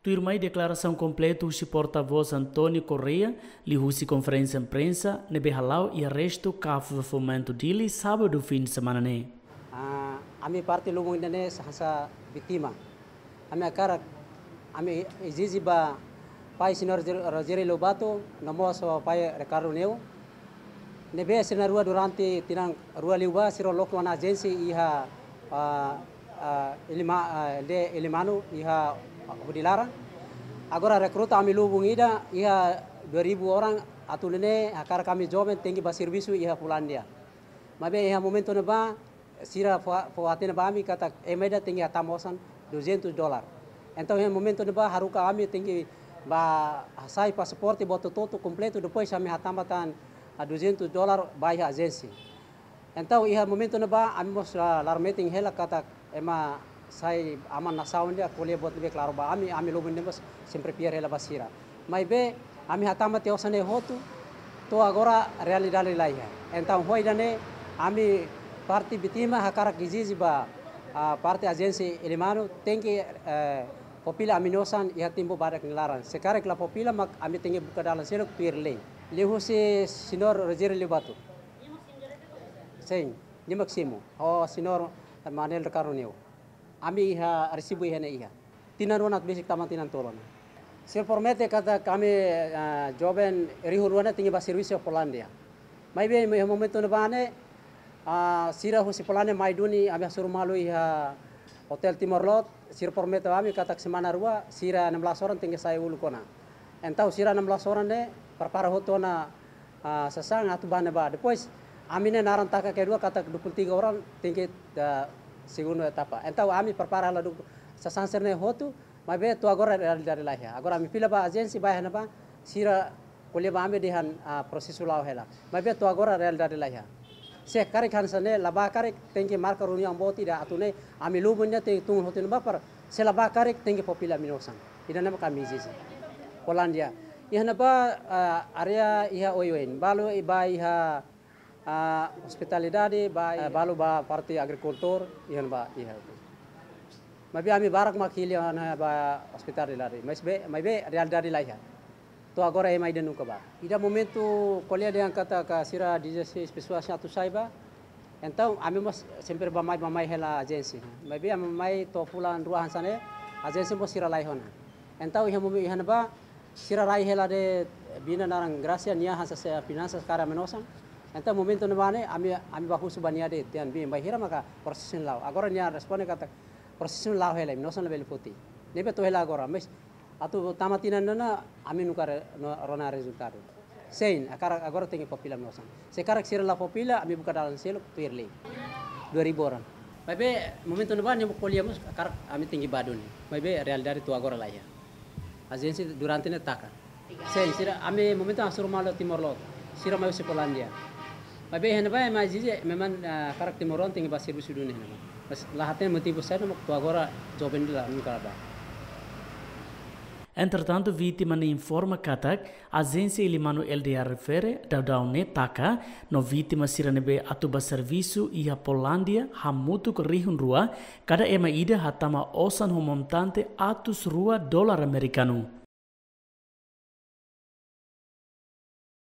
Turmei declaração completa o porta-voz Antônio Correa, lihusi conferência imprensa, nebehalau e arresto cafo fomento dele sábado fim de semana ne. minha ah, ami parte lungo indane essa vítima. a cara, a minha exige ba pai senhor Rogério Lobato, moça sa pai Ricardo Neu. Nebe sina rua durante tinang rua liuba siro lokwan agency iha uh, uh, a uh, de a iha aku dilarang agora rekrut ami lubung ida ia 2000 orang atulene akar kami jomen tinggi bisu iya ia dia. mabe ia momento neba ba sira iya, fuatene neba ami kata emeda tinggi atamosan 200 dolar Entau ia momento neba haruka ami tinggi ba sai passaporte boto komplit completo depois kami hatamatan dua 200 dolar ba agensi. Entah Entau ia momento ne ba ami mos larmeting hela kata ema eh, sai aman na saundi akole bot be klaro ba ami ami lobo ne bas sempre pier la basira mai be ami hatama te osane hotu to agora reali realidade lai hai então hoi dane ami parti bitima hakara gizizi ba parti agensi elemano tengki que popila aminosan ia timbo badak ngelaran sekarang la popila mak ami tengi buka dalan selok pier le lehu se sinor rojer lebatu sem ni maximo ho sinor manel caruneu Ami iha iha hene iha. Tinan wana bisik taman tinan tolona. Sir formete kata kami eh, joben rihurwana tingi ba of Polandia. Mai be me momento ne bane eh, sira husi mai duni. ami suruh malu iha hotel Timor Lot. Sir formete ami kata semana rua sira 16 orang tingi saya ulukona. kona. Entau sira 16 orang ne perpara hotona eh, sesang atau bane ba. Depois Amine narantaka kedua kata 23 orang tinggi segundo etapa. entau AMI prepara lá do se sanserne hotu, ma be tu agora realidade dari é. Agora a AMI pila para agência e vai na ba sira kulia ba AMI dehan a processo lá tu agora realidade dari é. Um se karik hansane laba karik tenki marka runia ambo tida atune AMI lubunya te tung hotu na par se laba karik tenki popila minosan. Ida e nama kami jisi. Polandia. Ihana e, ba area iha oyoin. Balu iba iha a ah, hospitalidade ba eh, balu ba parte agricultor ihan ba iha mabi ami barak makili ana ba hospitalidade mas be mai be realidade lá iha to agora é mais de ba ida momento colher de ancata ka sira 16 pessoas atu saiba então ami mas sempre ba mai ba mai hela agência mai be ami mai to fulan ruah sane agência mo sira lá iha então iha mo iha ba sira lá iha de bina narang gracia nia hansa se finanças cara menosan Entah momento ne bane kami ami bahu subania de tian bi mai hira maka procession lao. Agora nya responnya kata prosesin lao hele mi nosan putih. Nipet tuh to agora mes atu tamatinan nana kami nukare rona resultado. Sein akara agora tinggi popila nosan. Sekarang sih la popila kami buka dalan selo pirli. 2000 orang. Mabe momento ne bane kuliah mus akara ami tinggi badun. Mabe real dari tua agora laya. Agensi durante ne Sen, sih, kami ami momento asur malo timor lot. Sira mau Polandia babe hena bae ma memang ah, karakter moron tingi basir bisu dunia hena bas lahaten motivo sai nama tua agora joben dila nun karaba Entretanto, vítima ne informa katak agência ilimano LDR refere da daune taka no vítima siranebe atuba servisu e Polandia Polândia hamutu rihun rua kada ema ida hatama osan homontante atus rua dolar americano.